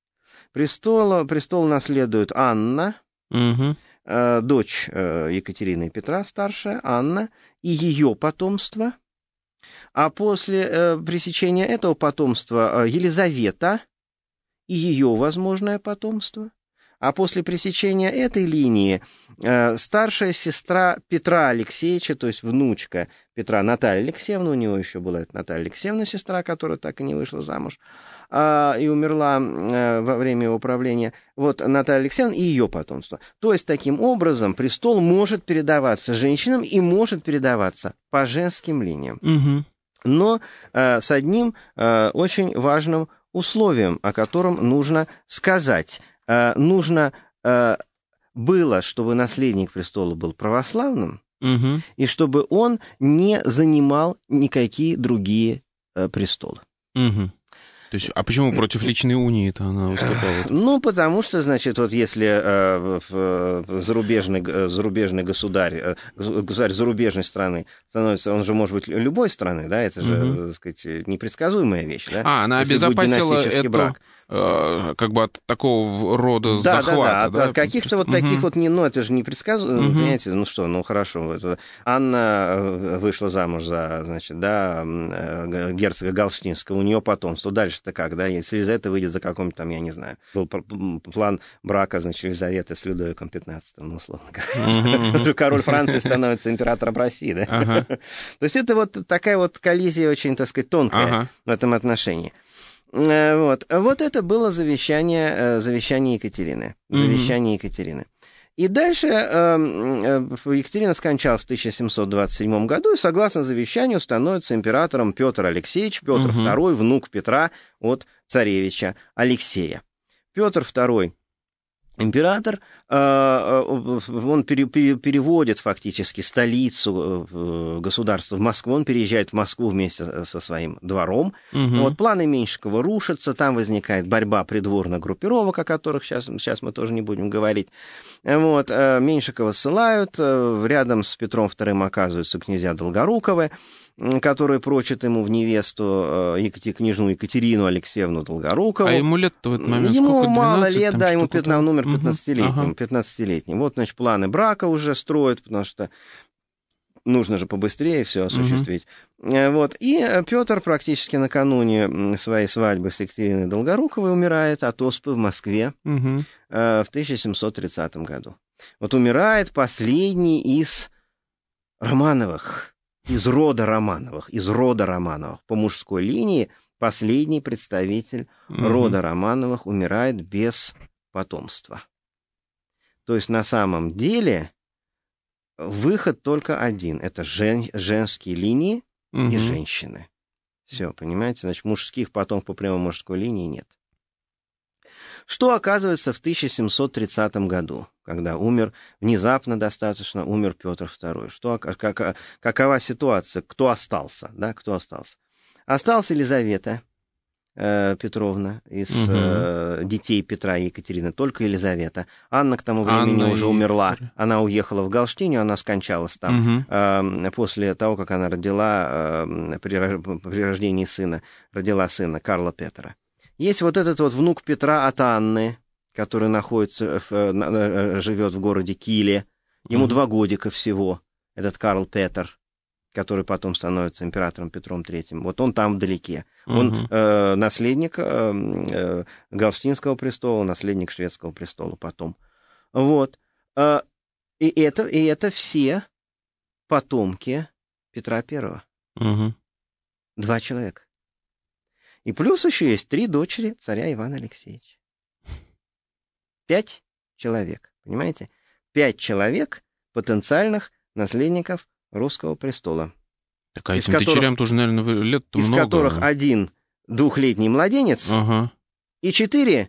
престола, престол наследует Анна. Угу Э, дочь э, Екатерины Петра, старшая, Анна, и ее потомство. А после э, пресечения этого потомства Елизавета и ее возможное потомство а после пресечения этой линии э, старшая сестра Петра Алексеевича, то есть внучка Петра Наталья Алексеевна, у него еще была эта Наталья Алексеевна, сестра, которая так и не вышла замуж, э, и умерла э, во время его правления, вот Наталья Алексеевна и ее потомство. То есть таким образом престол может передаваться женщинам и может передаваться по женским линиям. Угу. Но э, с одним э, очень важным условием, о котором нужно сказать – Э, нужно э, было, чтобы наследник престола был православным, угу. и чтобы он не занимал никакие другие э, престолы. Угу. То есть, а почему против личной унии это она выступала? Ну, потому что, значит, вот если э, э, зарубежный, зарубежный государь, э, государь зарубежной страны становится, он же может быть любой страны, да, это же, угу. так сказать, непредсказуемая вещь, да? А, она если обезопасила эту... брак. Э, как бы от такого рода да, захвата. Да, да, да. От, от каких-то вот угу. таких вот, не, ну, это же не предсказуемо, угу. понимаете, ну что, ну хорошо. Это... Анна э, вышла замуж за, значит, да, э, герцога Галштинского, у нее потомство. Дальше-то как, да, если из выйдет за каком то там, я не знаю, был план брака, значит, Елизаветы с Людовиком XV, ну, условно говоря. Король Франции становится императором России, да? То есть это вот такая вот коллизия очень, так сказать, тонкая в этом отношении. Э, вот, вот это было завещание, э, завещание Екатерины. Завещание mm-hmm. Екатерины. И дальше эм, э, Екатерина скончалась в 1727 году и, согласно завещанию, становится императором Петр Алексеевич, Петр угу. II, внук Петра от царевича Алексея. Петр II император, э, э, он переводит фактически столицу э, государства в Москву, он переезжает в Москву вместе со своим двором. Угу. Вот планы Меньшикова рушатся, там возникает борьба придворных группировок, о которых сейчас, сейчас мы тоже не будем говорить. Вот, Меньшикова ссылают, рядом с Петром II оказываются князья Долгоруковы, который прочит ему в невесту э, княжну Екатерину Алексеевну Долгорукову. А ему лет в этот момент Ему сколько, 12, мало лет, там, да, ему 15, номер 15-летним, угу. 15-летним. Вот, значит, планы брака уже строят, потому что нужно же побыстрее все осуществить. Угу. Вот. И э, Петр практически накануне своей свадьбы с Екатериной Долгоруковой умирает от оспы в Москве угу. в 1730 году. Вот умирает последний из Романовых из рода Романовых, из рода Романовых. По мужской линии последний представитель угу. рода Романовых умирает без потомства. То есть на самом деле выход только один. Это жен, женские линии угу. и женщины. Все, понимаете? Значит, мужских потомков по прямой мужской линии нет. Что оказывается в 1730 году? когда умер, внезапно достаточно умер Петр II. Что, а, как, а, какова ситуация? Кто остался? Да, кто остался? Осталась Елизавета э, Петровна из угу. э, детей Петра и Екатерины, только Елизавета. Анна к тому времени Анна уже и... умерла. Она уехала в Галштине, она скончалась там угу. э, после того, как она родила э, при, при рождении сына, родила сына Карла Петра. Есть вот этот вот внук Петра от Анны, который находится, в, э, э, э, живет в городе Киле. Ему mm-hmm. два годика всего, этот Карл Петер, который потом становится императором Петром третьим Вот он там вдалеке. Mm-hmm. Он э, наследник э, э, Галштинского престола, наследник шведского престола потом. Вот. Э, и, это, и это все потомки Петра I. Угу. Два человека. И плюс еще есть три дочери царя Ивана Алексеевича пять человек, понимаете? Пять человек потенциальных наследников русского престола. Так а этим которых, дочерям тоже, наверное, лет-то из много. Из которых один двухлетний младенец ага. и четыре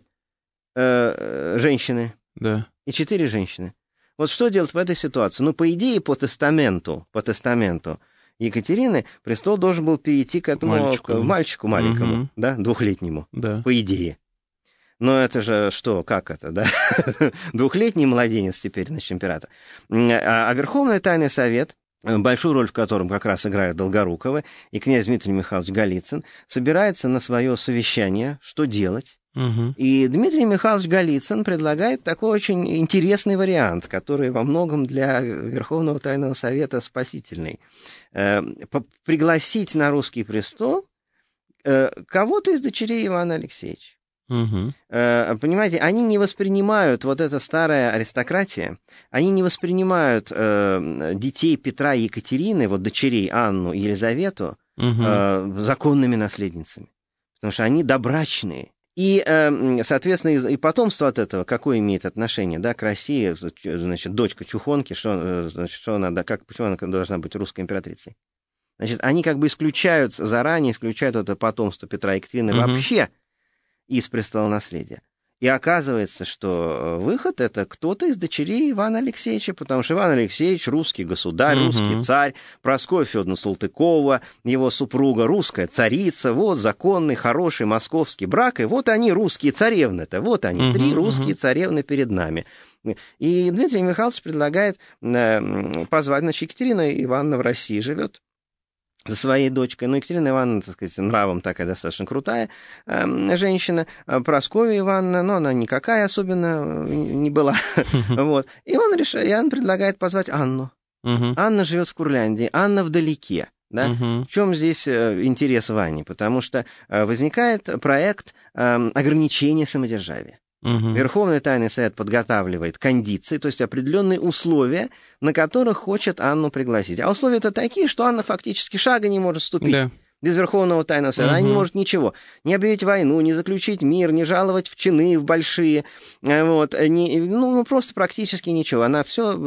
э, женщины. Да. И четыре женщины. Вот что делать в этой ситуации? Ну, по идее, по тестаменту, по тестаменту Екатерины престол должен был перейти к этому мальчику, к, мальчику маленькому, угу. да, двухлетнему, да. по идее. Но это же что, как это, да? Двухлетний младенец теперь, значит, император. А, а, Верховный Тайный Совет, э, большую роль в котором как раз играют Долгоруковы и князь Дмитрий Михайлович Голицын, собирается на свое совещание, что делать, Угу. И Дмитрий Михайлович Голицын предлагает такой очень интересный вариант, который во многом для Верховного Тайного Совета спасительный. Э, пригласить на русский престол э, кого-то из дочерей Ивана Алексеевича. Угу. Понимаете, они не воспринимают вот эта старая аристократия, они не воспринимают э, детей Петра и Екатерины, вот дочерей Анну и Елизавету, угу. э, законными наследницами, потому что они добрачные. И, э, соответственно, и потомство от этого какое имеет отношение, да, к России, значит, дочка Чухонки, что, э, значит, что она, да, как, почему она должна быть русской императрицей? Значит, они как бы исключают заранее, исключают это потомство Петра и Екатерины угу. вообще из престола наследия. И оказывается, что э, выход — это кто-то из дочерей Ивана Алексеевича, потому что Иван Алексеевич — русский государь, угу. русский царь, Прасковья Федоровна Салтыкова, его супруга русская царица, вот законный, хороший московский брак, и вот они, русские царевны-то, вот они, угу, три русские царевны перед нами. И Дмитрий Михайлович предлагает э, позвать, значит, Екатерина Ивановна в России живет, за своей дочкой. Ну, Екатерина Ивановна, так сказать, нравом такая достаточно крутая эм, э, женщина. Прасковья Ивановна, но она никакая особенно э, не была. Вот. И он решает, и он предлагает позвать Анну. Анна живет в Курляндии, Анна вдалеке. Да? Угу. В чем здесь э, интерес Вани? Потому что э, возникает проект эм, ограничения самодержавия. Угу. Верховный тайный совет подготавливает кондиции, то есть определенные условия, на которых хочет Анну пригласить. А условия-то такие, что Анна фактически шага не может ступить. Да. Без Верховного Тайного Совета угу. она не может ничего. Не объявить войну, не заключить мир, не жаловать в чины, в большие. Э, вот, э, не, ну, ну, просто практически ничего. Она все,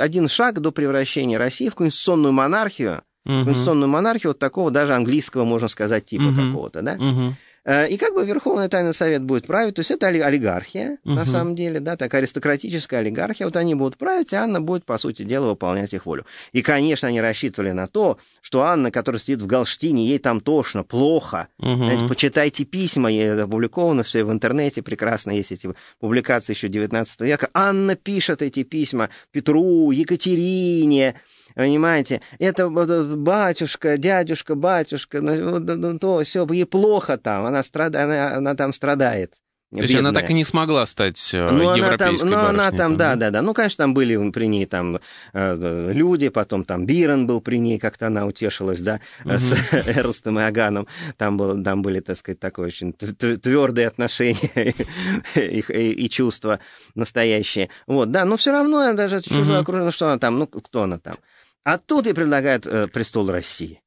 один шаг до превращения России в конституционную монархию, угу. конституционную монархию вот такого даже английского, можно сказать, типа угу. какого-то, да? Угу. Э, и как бы Верховный Тайный Совет будет править, то есть это олигархия, угу. на самом деле, да, такая аристократическая олигархия, вот они будут править, а Анна будет, по сути дела, выполнять их волю. И, конечно, они рассчитывали на то, что Анна, которая сидит в Галштине, ей там тошно, плохо. Угу. Знаете, почитайте письма, ей опубликовано все в интернете, прекрасно есть эти публикации еще 19 века. Анна пишет эти письма Петру, Екатерине, понимаете, это батюшка, дядюшка, батюшка, ну, ну, ну, ну то, все, ей плохо там, она, страд... она, она там страдает. То есть она так и не смогла стать ну, европейской она Ну, она там, да, да, да. Ну, конечно, там были при ней там э, люди, потом там Бирен был при ней, как-то она утешилась, да, угу. с Эрнстом и Аганом. Там, был, там были, так сказать, такое очень твердые отношения и, и, и чувства настоящие. Вот, да, но все равно она даже чужое угу. окружение, что она там, ну, кто она там? А тут и предлагают э, престол России.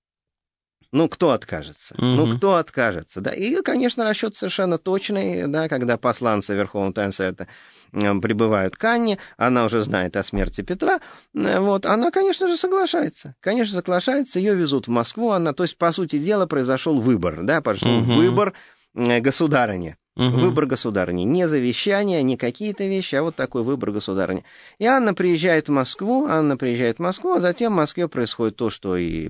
Ну, кто откажется? Угу. Ну, кто откажется? Да, и, конечно, расчет совершенно точный, да, когда посланцы Верховного Тайм-Совета прибывают к Анне, она уже знает о смерти Петра, вот, она, конечно же, соглашается. Конечно, соглашается, ее везут в Москву, она, то есть, по сути дела, произошел выбор, да, пошел угу. выбор э, государыни. Угу. Выбор государни. Не завещание, не какие-то вещи, а вот такой выбор государни. И Анна приезжает в Москву, Анна приезжает в Москву, а затем в Москве происходит то, что и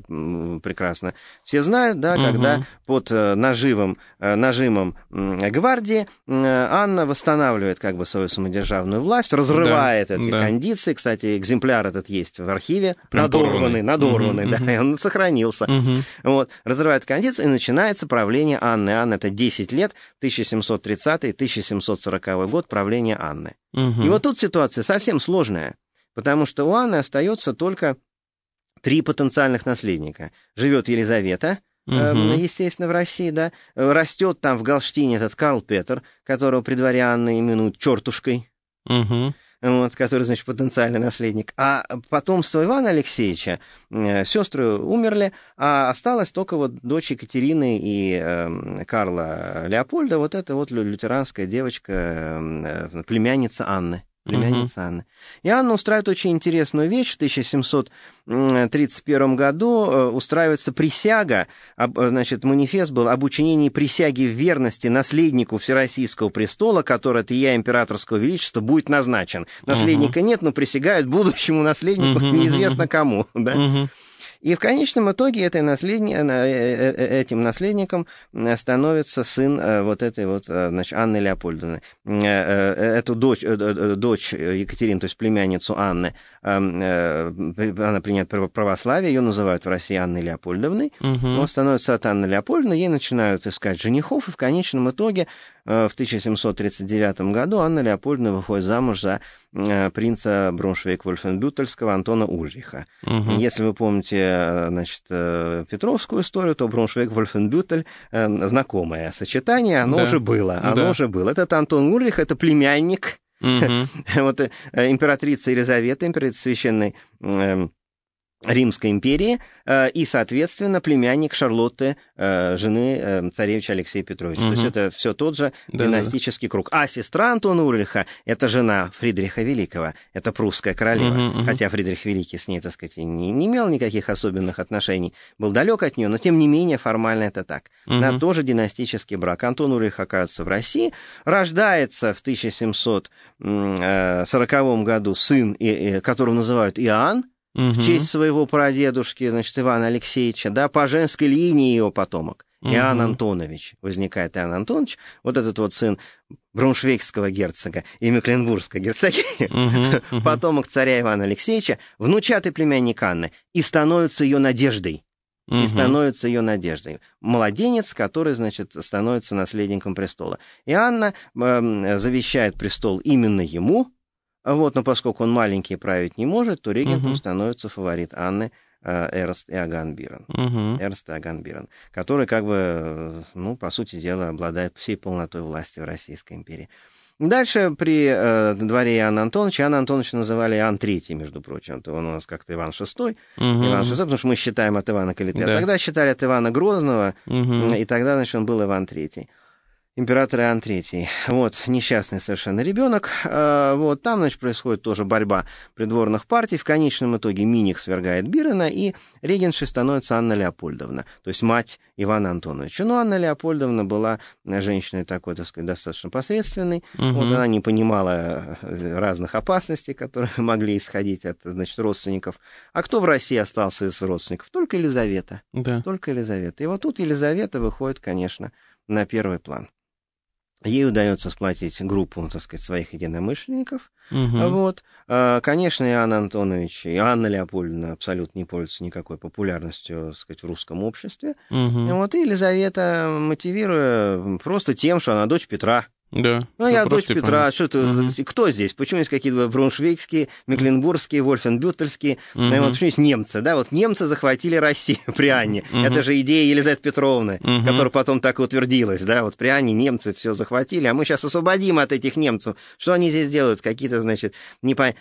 прекрасно все знают, да, угу. когда под э, наживом, э, нажимом гвардии Анна восстанавливает как бы свою самодержавную власть, разрывает да, эти да. кондиции. Кстати, экземпляр этот есть в архиве, Прям надорванный, порванный. надорванный, угу, да, угу. он сохранился. Угу. Вот, разрывает кондицию и начинается правление Анны. Анна это 10 лет, 1700 1730-1740 год правления Анны. Угу. И вот тут ситуация совсем сложная, потому что у Анны остается только три потенциальных наследника. Живет Елизавета, угу. э, естественно, в России, да, растет там в Галштине этот Карл Петр, которого при дворе Анны именуют «чертушкой». Угу вот, который, значит, потенциальный наследник. А потомство Ивана Алексеевича, э, сестры умерли, а осталось только вот дочь Екатерины и эм, Карла Леопольда, вот эта вот лютеранская девочка, эм, э, племянница Анны племянница угу. Анны. И Анна устраивает очень интересную вещь. В 1731 году э, устраивается присяга, э, значит, манифест был об учинении присяги в верности наследнику Всероссийского престола, который от я императорского величества будет назначен. Наследника угу. нет, но присягают будущему наследнику угу. неизвестно кому. Да? Угу. И в конечном итоге этой наследни... Э, э, э, этим наследником становится сын вот этой вот значит, Анны Леопольдовны. Эту дочь, дочь Екатерины, то есть племянницу Анны, Э, она принимает православие, ее называют в России Анной Леопольдовной. Угу. Он становится от Анны Леопольдовны, ей начинают искать женихов, и в конечном итоге э, в 1739 году Анна Леопольдовна выходит замуж за э, принца Бромшвейк-Вольфенбютельского Антона Ульриха. Угу. Если вы помните значит, Петровскую историю, то Бромшвейк-Вольфенбютель знакомое сочетание, оно да. уже было. Оно да. уже было. Этот Антон Ульрих, это племянник Вот э, императрица Елизавета, императрица священной эм, Римской империи э, и, соответственно, племянник Шарлотты, э, жены э, царевича Алексея Петровича. Угу. То есть это все тот же династический да. круг. А сестра Антона Ульриха — это жена Фридриха Великого, это прусская королева. Угу, угу. Хотя Фридрих Великий с ней, так сказать, не, не имел никаких особенных отношений, был далек от нее, но тем не менее формально это так. Угу. Она тоже династический брак. Антон Ульрих оказывается в России, рождается в 1740 году сын, которого называют Иоанн, угу. в честь своего прадедушки, значит, Ивана Алексеевича, да, по женской линии его потомок. Иоанн Антонович. Возникает Иоанн Антонович, вот этот вот сын Бруншвейгского герцога и Мекленбургской герцогини, угу, угу. потомок царя Ивана Алексеевича, внучатый племянник Анны, и становится ее надеждой. Угу. И становится ее надеждой. Младенец, который, значит, становится наследником престола. И Анна э, завещает престол именно ему, а вот, но поскольку он маленький править не может, то регентом угу. становится фаворит Анны э, Эрнст Иоганн Бирен. Угу. Эрнст Иоганн Бирен, который как бы, э, ну, по сути дела, обладает всей полнотой власти в Российской империи. Дальше при э, дворе Иоанна Антоновича, Иоанна Антоновича называли Иоанн III, между прочим. то он у нас как-то Иван VI, угу. Иван VI, потому что мы считаем от Ивана калиты, Да. Тогда считали от Ивана Грозного, угу. и тогда, значит, он был Иван III император Иоанн III. Вот, несчастный совершенно ребенок. Э, вот, там, значит, происходит тоже борьба придворных партий. В конечном итоге Миних свергает Бирена, и регеншей становится Анна Леопольдовна, то есть мать Ивана Антоновича. Но ну, Анна Леопольдовна была женщиной такой, так сказать, достаточно посредственной. Угу. Вот она не понимала э, разных опасностей, которые могли исходить от, значит, родственников. А кто в России остался из родственников? Только Елизавета. Да. Только Елизавета. И вот тут Елизавета выходит, конечно, на первый план. Ей удается сплотить группу, так сказать, своих единомышленников. Угу. Вот. А, конечно, Иоанн Антонович и Анна Леопольдовна абсолютно не пользуются никакой популярностью, так сказать, в русском обществе. Угу. Вот. И Елизавета мотивируя просто тем, что она дочь Петра. Да. Ну, я дочь Петра, а что это, угу. кто здесь? Почему есть какие-то брауншвейгские, мекленбургские, вольфенбютельские? Угу. Ну, почему есть немцы, да? Вот немцы захватили Россию при Анне. Угу. Это же идея Елизаветы Петровны, угу. которая потом так и утвердилась, да? Вот при Анне немцы все захватили, а мы сейчас освободим от этих немцев. Что они здесь делают? Какие-то, значит, не по...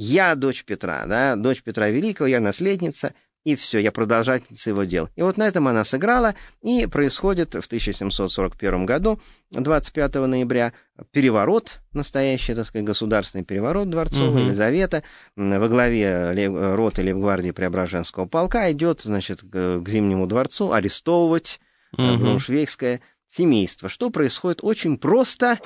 Я дочь Петра, да, дочь Петра Великого, я наследница — и все, я продолжательница его дел. И вот на этом она сыграла, и происходит в 1741 году, 25 ноября, переворот, настоящий, так сказать, государственный переворот дворцовый, угу. Елизавета, во главе лев, роты Левгвардии Преображенского полка идет, значит, к, к Зимнему дворцу арестовывать угу. Э, бруншвейгское семейство, что происходит очень просто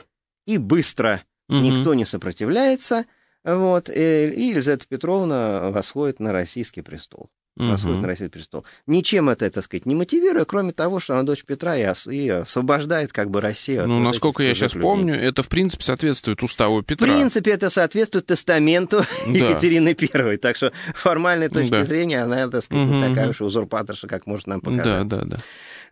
и быстро. Угу. Никто не сопротивляется, вот, э, и Елизавета Петровна восходит на российский престол восходит угу. на Россию престол. Ничем это, так сказать, не мотивируя, кроме того, что она дочь Петра и, освобождает как бы Россию. Ну, вот насколько я сейчас людей. помню, это, в принципе, соответствует уставу Петра. В принципе, это соответствует тестаменту да. Екатерины Первой. Так что формальной точки да. зрения она, так сказать, угу, не такая уж узурпаторша, как может нам показаться. Да, да, да.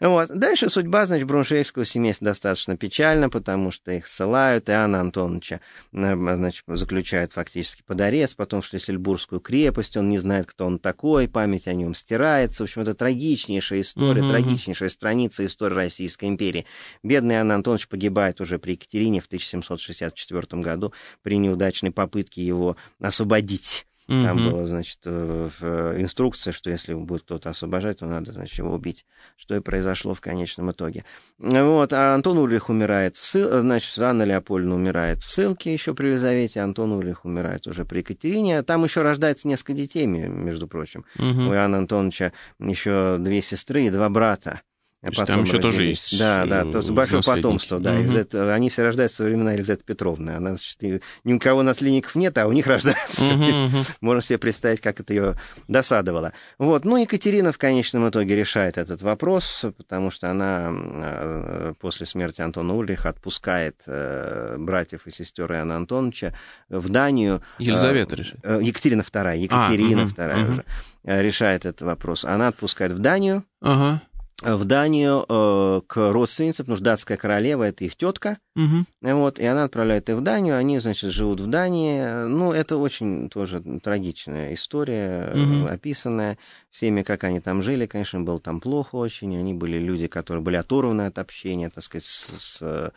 Вот. Дальше судьба, значит, бруншвейгского семейства достаточно печальна, потому что их ссылают, Иоанна Антоновича, э, значит, заключают фактически под арест, потом в Шлиссельбургскую крепость, он не знает, кто он такой, память о нем стирается. В общем, это трагичнейшая история, mm-hmm. трагичнейшая страница истории Российской империи. Бедный Иоанн Антонович погибает уже при Екатерине в 1764 году при неудачной попытке его освободить Угу. Там было, значит, э, э, инструкция, что если будет кто-то освобождать, то надо, значит, его убить. Что и произошло в конечном итоге. Вот, а Антон Ульрих умирает в ссылке, э, значит, Анна Леопольдовна умирает в ссылке еще при Елизавете, а Антон Ульрих умирает уже при Екатерине. Там еще рождается несколько детей, между прочим. Угу. У Иоанна Антоновича еще две сестры и два брата. А то есть там еще тоже есть. Да, да, э, то есть большое потомство, да. Угу. Эльзет, они все рождаются со времена Елизаветы Петровны. Она, значит, ни у кого наследников нет, а у них рождаются. Угу, угу. Можно себе представить, как это ее досадовало. Вот. Ну, Екатерина в конечном итоге решает этот вопрос, потому что она э, после смерти Антона Ульриха отпускает э, братьев и сестер Иоанна Антоновича в Данию. Елизавета решает. Екатерина II, а, Екатерина а, угу, II угу. уже решает этот вопрос. Она отпускает в Данию. Ага в Данию э, к родственницам, потому что датская королева это их тетка, угу. вот, и она отправляет их в Данию, они, значит, живут в Дании, ну, это очень тоже трагичная история, угу. описанная всеми, как они там жили, конечно, им было там плохо очень, они были люди, которые были оторваны от общения, так сказать, с, с э,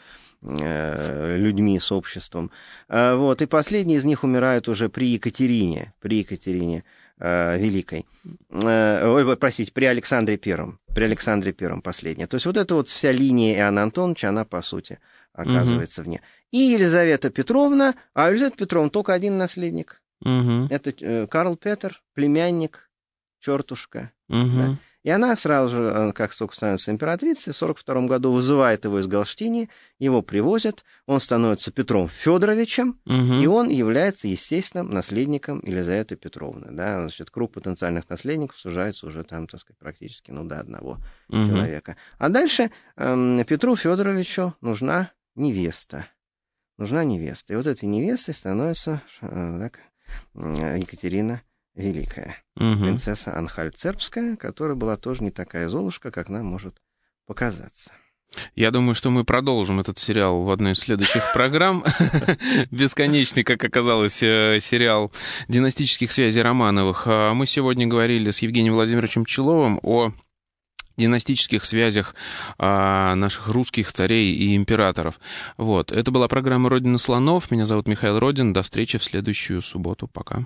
э, людьми, с обществом, а, вот, и последние из них умирают уже при Екатерине, при Екатерине, э, Великой. Э, ой, простите, при Александре Первом. При Александре Первом последняя. То есть вот эта вот вся линия Иоанна Антоновича, она, по сути, оказывается угу. вне. И Елизавета Петровна, а Елизавета Петровна только один наследник. Угу. Это э, Карл Петр, племянник, чертушка. Угу. Да. И она сразу же, э, как только становится императрицей, в 42 году вызывает его из Галштини, его привозят, он становится Петром Федоровичем, угу. и он является естественно, наследником Елизаветы Петровны. Да? Значит, круг потенциальных наследников сужается уже там, так сказать, практически ну, до одного угу. человека. А дальше эм, Петру Федоровичу нужна невеста. Нужна невеста. И вот этой невестой становится э, так, э, Екатерина Великая, угу. принцесса Анхальцербская, которая была тоже не такая золушка, как нам может показаться. Я думаю, что мы продолжим этот сериал в одной из следующих программ. Бесконечный, как оказалось, э, сериал династических связей Романовых. А мы сегодня говорили с Евгением Владимировичем Пчеловым о династических связях а, наших русских царей и императоров. Вот. Это была программа «Родина слонов». Меня зовут Михаил Родин. До встречи в следующую субботу. Пока.